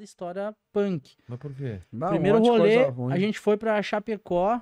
história punk. Mas por quê? Primeiro um rolê, a gente foi pra Chapecó.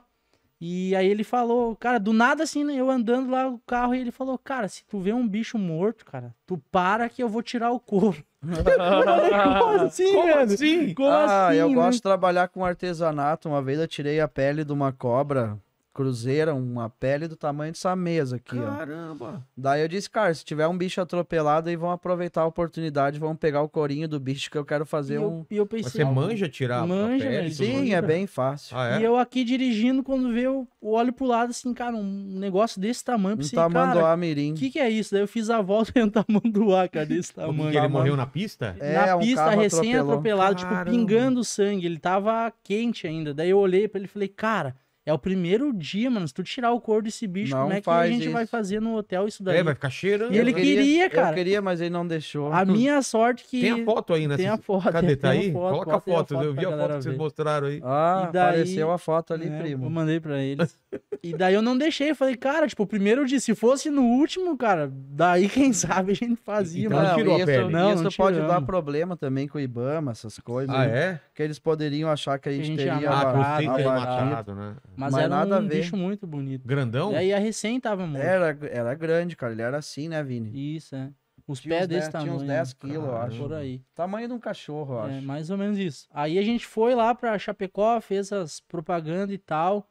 E aí ele falou, cara, do nada assim, né, eu andando lá no carro, e ele falou, cara, se tu vê um bicho morto, cara, tu para que eu vou tirar o couro. Como assim, Como mano? assim? Como ah, assim, eu né? gosto de trabalhar com artesanato. Uma vez eu tirei a pele de uma cobra cruzeira, uma pele do tamanho dessa mesa aqui, Caramba. Ó. Daí eu disse, cara, se tiver um bicho atropelado, aí vão aproveitar a oportunidade, vão pegar o corinho do bicho que eu quero fazer e um... Eu, e eu pensei, Você manja tirar manja, a pele? Sim, manja. é bem fácil. Ah, é? E eu aqui dirigindo, quando vê, eu olho pro lado assim, cara, um negócio desse tamanho, um pensei, tamanduá mirim. O que que é isso? Daí eu fiz a volta e um tamanduá, cara, desse tamanho. ele morreu na pista? É, na um pista, recém-atropelado, tipo, pingando sangue. Ele tava quente ainda. Daí eu olhei pra ele e falei, cara... É o primeiro dia, mano. Se tu tirar o couro desse bicho, não como é que a gente isso. vai fazer no hotel isso é, daí? É, vai ficar cheirando. E ele né? queria, queria, cara. Eu queria, mas ele não deixou. A minha sorte que. Tem a foto aí, né? Tem a foto. Cadê? Tá aí? Foto, Coloca a foto. Eu vi a foto que vocês ver. mostraram aí. Ah, daí... apareceu a foto ali, é, primo. Eu mandei pra eles. E daí eu não deixei, falei, cara, tipo, primeiro eu disse, se fosse no último, cara, daí quem sabe a gente fazia. Então, mas não, tirou isso, a pele. não, isso não pode dar problema também com o Ibama, essas coisas. Ah, é? Que eles poderiam achar que a gente, a gente teria abarado, abarado, ah, né? Mas, mas era nada um a ver. bicho muito bonito. Grandão? E aí a recém tava muito. Era, era grande, cara, ele era assim, né, Vini? Isso, é. Os pés desse 10, tamanho. Tinha uns 10 quilos, eu acho. Por aí. Tamanho de um cachorro, eu é, acho. É, mais ou menos isso. Aí a gente foi lá pra Chapecó, fez as propagandas e tal.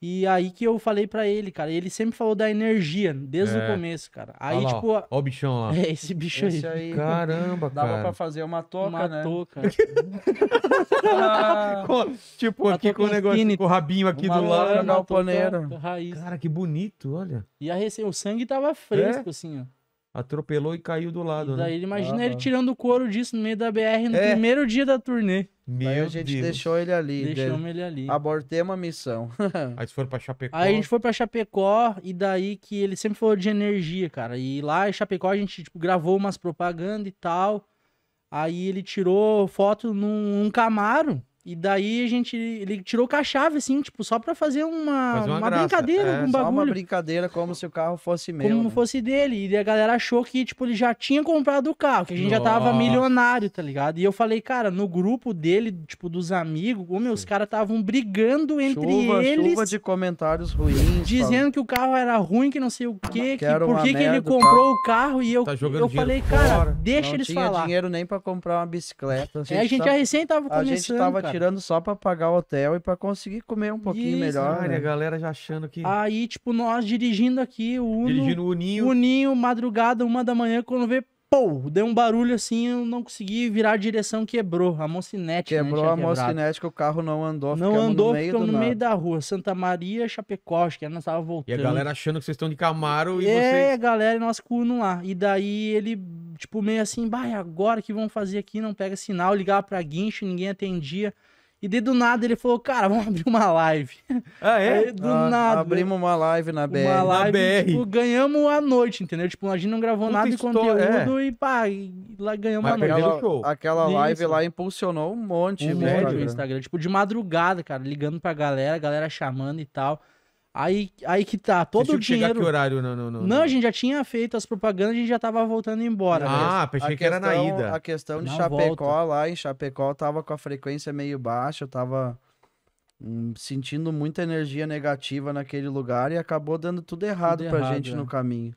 E aí que eu falei para ele, cara. Ele sempre falou da energia, desde é. o começo, cara. Aí, lá, tipo. Ó, ó, o bichão lá. É, esse bicho esse aí. aí. Caramba, dava pra fazer uma toca, uma né? toca. ah, tipo, aqui com o negócio, infinito. com o rabinho aqui uma do lado. Uma galponeira. Cara, que bonito, olha. E a recém, o sangue tava fresco, é? assim, ó atropelou e caiu do lado. E daí né? imagina ah, ele tirando o couro disso no meio da BR no é. primeiro dia da turnê. Meu a gente Deus. deixou ele ali. Deixamos uma ele ali. missão. aí foram pra Chapecó. Aí a gente foi pra Chapecó e daí que ele sempre falou de energia, cara. E lá em Chapecó a gente tipo, gravou umas propagandas e tal. Aí ele tirou foto num, num Camaro. E daí a gente. Ele tirou com a chave, assim, tipo, só pra fazer uma, uma, uma brincadeira, é, um bagulho. Só uma brincadeira, como se o carro fosse meu. Como né? fosse dele. E a galera achou que, tipo, ele já tinha comprado o carro, que a gente Nossa. já tava milionário, tá ligado? E eu falei, cara, no grupo dele, tipo, dos amigos, como meus caras estavam brigando entre chuva, eles. Chuva de comentários ruins. Dizendo que o carro era ruim, que não sei o quê, que por que, que ele tá? comprou o carro e eu, tá eu falei, cara, fora. deixa não eles falar. Não tinha dinheiro nem pra comprar uma bicicleta. A gente, é, a gente tava, recém tava começando, a gente tava cara tirando só para pagar o hotel e para conseguir comer um pouquinho Isso, melhor. né? a galera já achando que. Aí, tipo, nós dirigindo aqui, o Uno. Dirigindo o Uninho. Uninho, madrugada, uma da manhã, quando vê, pô, deu um barulho assim, eu não consegui virar a direção, quebrou a mocinete. Né, quebrou né, a quebrado. mocinete que o carro não andou, Não andou, no ficamos no meio da rua, Santa Maria, Chapecó, que nós tava voltando. E a galera achando que vocês estão de Camaro e é, vocês... É, galera, nós com o Uno lá. E daí ele tipo, meio assim, bah, é agora que vão fazer aqui? Não pega sinal, ligava pra guincho, ninguém atendia. E de do nada ele falou, cara, vamos abrir uma live. Ah, é? Aí, do ah, nada. Abrimos uma live na BR. Uma live, na BR. Tipo, ganhamos a noite, entendeu? Tipo, a gente não gravou Puta nada de é. conteúdo é. e pá, e lá ganhamos Mas a noite. Aquela, show. aquela live Isso. lá impulsionou um monte um monte Instagram. Instagram. Tipo, de madrugada, cara, ligando pra galera, galera chamando e tal. Aí, aí que tá, todo o dinheiro... Chegar que horário? Não, não, não, não, a gente já tinha feito as propagandas, a gente já tava voltando embora. Ah, pensei que era na ida. A questão de na Chapecó volta. lá, em Chapecó, tava com a frequência meio baixa, eu tava hum, sentindo muita energia negativa naquele lugar e acabou dando tudo errado tudo pra errado, gente é. no caminho.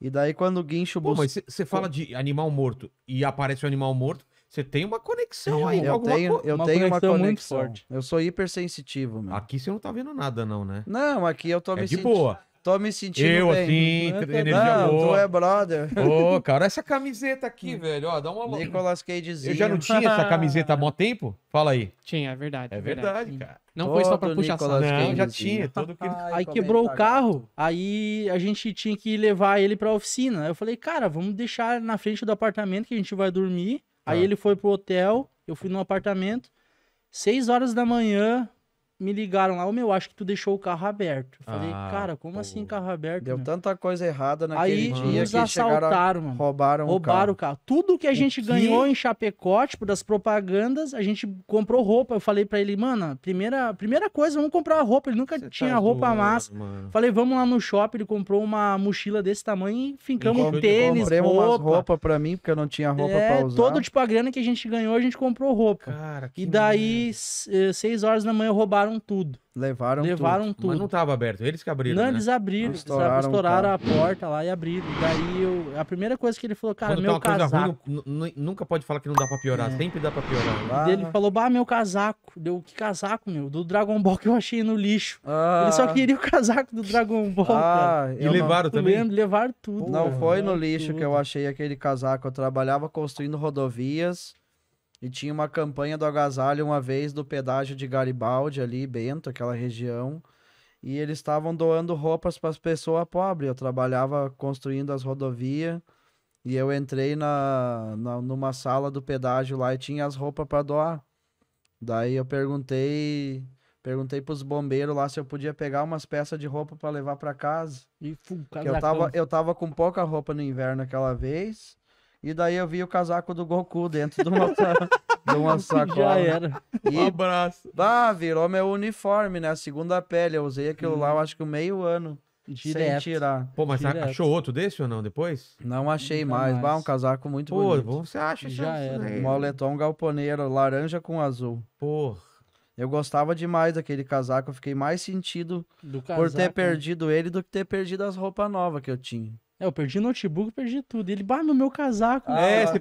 E daí quando o guincho... Pô, mas você fala de animal morto e aparece o um animal morto, você tem uma conexão aí, eu alguma tenho, Eu uma tenho conexão uma conexão muito forte. Eu sou hipersensitivo, meu. Aqui você não tá vendo nada, não, né? Não, aqui eu tô é me de sentindo... boa. Tô me sentindo Eu, bem. assim, não, energia não, boa. tu é brother. Ô, oh, cara, essa camiseta aqui, hum. velho, ó, dá uma... Nicolas Cagezinho. Eu já não tinha essa camiseta há muito tempo? Fala aí. Tinha, é verdade. É, é verdade, cara. Não todo foi só pra puxar saco. Não, já tinha. Todo que... aí quebrou o carro, aí a gente tinha que levar ele pra oficina. Eu falei, cara, vamos deixar na frente do apartamento que a gente vai dormir Aí ah. ele foi pro hotel, eu fui no apartamento. Seis horas da manhã, me ligaram lá, o meu, acho que tu deixou o carro aberto. Eu falei, ah, cara, como pô. assim carro aberto? Deu meu? tanta coisa errada naquele Aí, dia que assaltaram, mano. Roubaram, roubaram o, carro. o carro. Tudo que a gente que... ganhou em Chapecó, tipo, das propagandas, a gente comprou roupa. Eu falei para ele, mano, primeira, primeira coisa, vamos comprar a roupa. Ele nunca Você tá tinha tá roupa zoando, massa. Mano. Falei, vamos lá no shopping, ele comprou uma mochila desse tamanho e fincamos e tênis, comprei roupa. Comprei roupa pra mim, porque eu não tinha roupa é, pra usar. todo tipo a grana que a gente ganhou, a gente comprou roupa. Cara, e daí, merda. Eh, seis horas da manhã, roubaram levaram tudo. Levaram, levaram tudo. tudo. Mas não tava aberto, eles que abriram. Não, né? eles abriram. Eles estouraram, estouraram a porta lá e abriram. Daí eu, a primeira coisa que ele falou, cara, Quando meu tá casaco. Ruim, nunca pode falar que não dá pra piorar, é. sempre dá pra piorar. Ah. Ele falou, bah, meu casaco. Deu, que casaco, meu? Do Dragon Ball que eu achei no lixo. Ah. Ele só queria o casaco do Dragon Ball. Ah, e levaram não... também? Lembro, levaram tudo. Não cara. foi no lixo tudo. que eu achei aquele casaco. Eu trabalhava construindo rodovias. E tinha uma campanha do agasalho uma vez do pedágio de Garibaldi ali, Bento, aquela região. E eles estavam doando roupas para as pessoas pobres. Eu trabalhava construindo as rodovias. E eu entrei na, na, numa sala do pedágio lá e tinha as roupas para doar. Daí eu perguntei perguntei os bombeiros lá se eu podia pegar umas peças de roupa para levar para casa. E fum, eu tava eu tava com pouca roupa no inverno aquela vez. E daí eu vi o casaco do Goku dentro de uma, de uma sacola. Já era. E, um abraço. Bah, virou meu uniforme, né? A segunda pele. Eu usei aquilo hum. lá, eu acho que meio ano. Direto. Sem tirar. Pô, mas Direto. achou outro desse ou não depois? Não achei não mais. mais. Bah, um casaco muito Pô, bonito. Pô, você acha? Já era. Um moletom galponeiro, laranja com azul. Porra. Eu gostava demais daquele casaco. Eu fiquei mais sentido casaco, por ter né? perdido né? ele do que ter perdido as roupas novas que eu tinha. É, eu perdi notebook, perdi tudo. ele, bah, no meu casaco. É, ah, é, você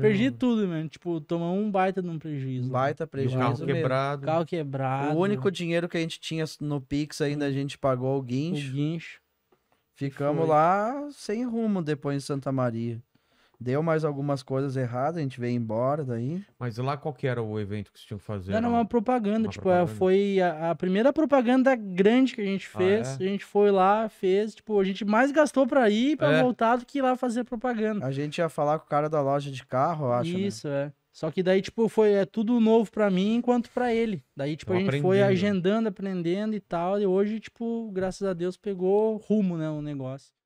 Perdi tudo, mano. Tipo, tomou um baita de um prejuízo. Né? baita prejuízo. Carro quebrado. Carro quebrado. O único dinheiro que a gente tinha no Pix ainda a gente pagou o guincho. O guincho. Ficamos Foi. lá sem rumo depois em Santa Maria. Deu mais algumas coisas erradas, a gente veio embora daí. Mas lá qual que era o evento que vocês tinham que fazer? Era uma propaganda, uma tipo, é, propaganda? foi a, a, primeira propaganda grande que a gente ah, fez. Ah, é? A gente foi lá, fez, tipo, a gente mais gastou pra ir e pra é. voltar do que ir lá fazer propaganda. A gente ia falar com o cara da loja de carro, eu acho, né? Isso, né? é. Só que daí, tipo, foi é tudo novo pra mim enquanto pra ele. Daí, tipo, a gente foi agendando, aprendendo e tal. E hoje, tipo, graças a Deus, pegou rumo, né, o negócio.